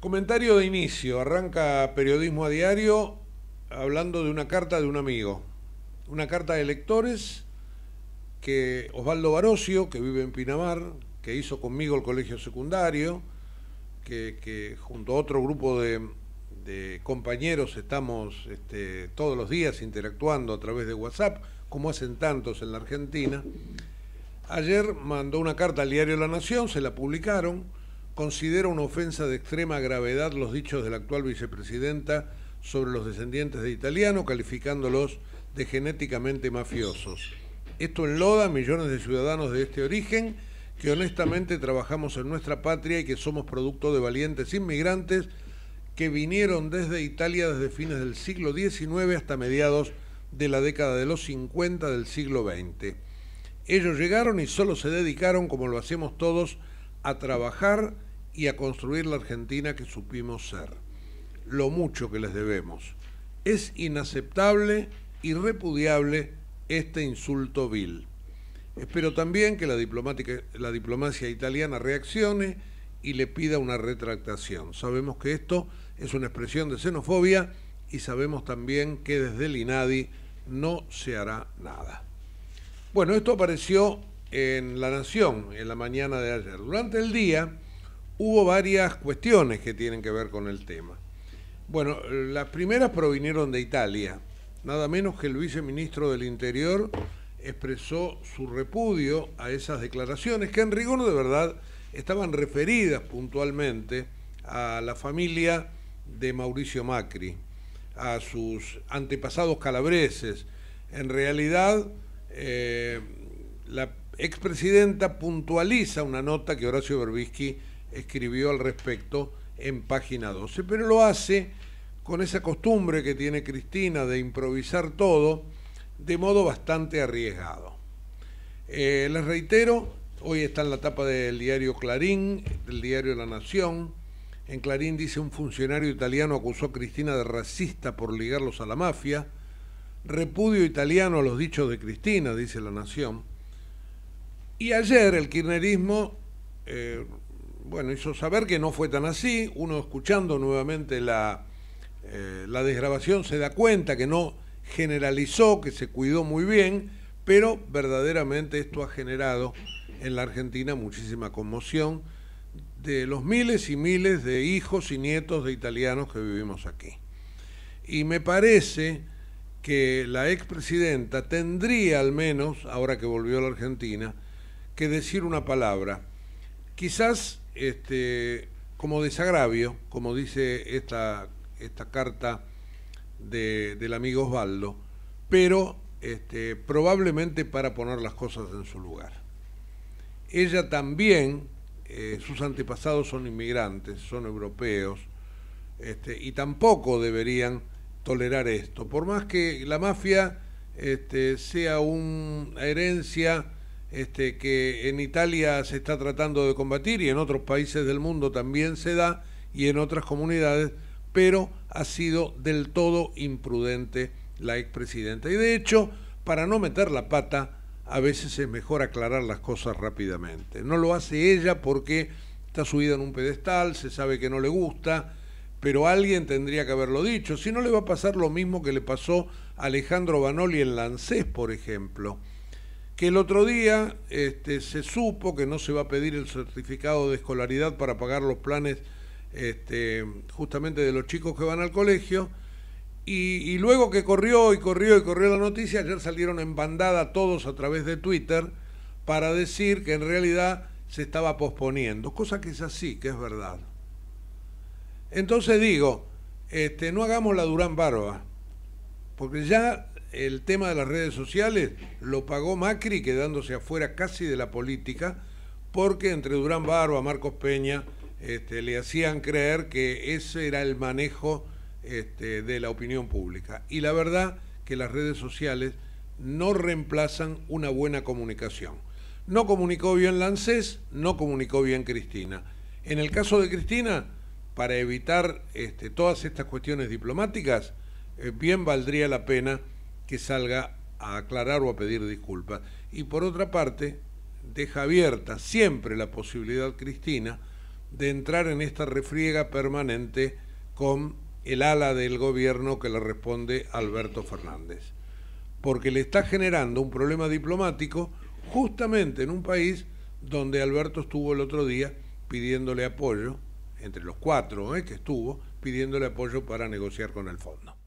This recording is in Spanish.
Comentario de inicio, arranca periodismo a diario hablando de una carta de un amigo, una carta de lectores que Osvaldo Barocio, que vive en Pinamar, que hizo conmigo el colegio secundario, que, junto a otro grupo de, compañeros estamos este, todos los días interactuando a través de WhatsApp, como hacen tantos en la Argentina, ayer mandó una carta al diario La Nación, se la publicaron considera una ofensa de extrema gravedad los dichos de la actual vicepresidenta sobre los descendientes de italiano, calificándolos de genéticamente mafiosos. Esto enloda a millones de ciudadanos de este origen que honestamente trabajamos en nuestra patria y que somos producto de valientes inmigrantes que vinieron desde Italia desde fines del siglo XIX hasta mediados de la década de los 50 del siglo XX. Ellos llegaron y solo se dedicaron, como lo hacemos todos, a trabajar y a construir la Argentina que supimos ser. Lo mucho que les debemos. Es inaceptable y repudiable este insulto vil. Espero también que la, diplomática, la diplomacia italiana reaccione y le pida una retractación. Sabemos que esto es una expresión de xenofobia y sabemos también que desde el INADI no se hará nada. Bueno, esto apareció en La Nación en la mañana de ayer. Durante el día hubo varias cuestiones que tienen que ver con el tema. Bueno, las primeras provinieron de Italia. Nada menos que el viceministro del Interior expresó su repudio a esas declaraciones que en rigor de verdad estaban referidas puntualmente a la familia de Mauricio Macri, a sus antepasados calabreses. En realidad, eh, la expresidenta puntualiza una nota que Horacio Berbisky escribió al respecto en página 12, pero lo hace con esa costumbre que tiene Cristina de improvisar todo de modo bastante arriesgado. Eh, les reitero, hoy está en la tapa del diario Clarín, del diario La Nación. En Clarín dice un funcionario italiano acusó a Cristina de racista por ligarlos a la mafia. Repudio italiano a los dichos de Cristina, dice La Nación. Y ayer el kirchnerismo eh, bueno, hizo saber que no fue tan así. Uno escuchando nuevamente la, eh, la desgrabación se da cuenta que no generalizó, que se cuidó muy bien, pero verdaderamente esto ha generado en la Argentina muchísima conmoción de los miles y miles de hijos y nietos de italianos que vivimos aquí. Y me parece que la expresidenta tendría al menos, ahora que volvió a la Argentina, que decir una palabra. Quizás este, como desagravio, como dice esta, esta carta del amigo Osvaldo, pero este, probablemente para poner las cosas en su lugar. Ella también, eh, sus antepasados son inmigrantes, son europeos, este, y tampoco deberían tolerar esto. Por más que la mafia sea una herencia este, que en Italia se está tratando de combatir y en otros países del mundo también se da y en otras comunidades, pero ha sido del todo imprudente la expresidenta. Y de hecho, para no meter la pata, a veces es mejor aclarar las cosas rápidamente. No lo hace ella porque está subida en un pedestal, se sabe que no le gusta, pero alguien tendría que haberlo dicho. Si no, le va a pasar lo mismo que le pasó a Alejandro Banoli en Lancés, por ejemplo que el otro día este, se supo que no se va a pedir el certificado de escolaridad para pagar los planes este, justamente de los chicos que van al colegio. Y, luego que corrió y corrió y corrió la noticia, ayer salieron en bandada todos a través de Twitter para decir que en realidad se estaba posponiendo, cosa que es así, que es verdad. Entonces digo, este, no hagamos la Durán Barba, porque ya el tema de las redes sociales lo pagó Macri quedándose afuera casi de la política, porque entre Durán a Marcos Peña, este, le hacían creer que ese era el manejo este, de la opinión pública. Y la verdad que las redes sociales no reemplazan una buena comunicación. No comunicó bien Lancés, no comunicó bien Cristina. En el caso de Cristina, para evitar este, todas estas cuestiones diplomáticas, eh, bien valdría la pena que salga a aclarar o a pedir disculpas. Y por otra parte, deja abierta siempre la posibilidad, Cristina, de entrar en esta refriega permanente con el ala del gobierno que le responde Alberto Fernández. Porque le está generando un problema diplomático justamente en un país donde Alberto estuvo el otro día pidiéndole apoyo, entre los cuatro eh, que estuvo, pidiéndole apoyo para negociar con el fondo.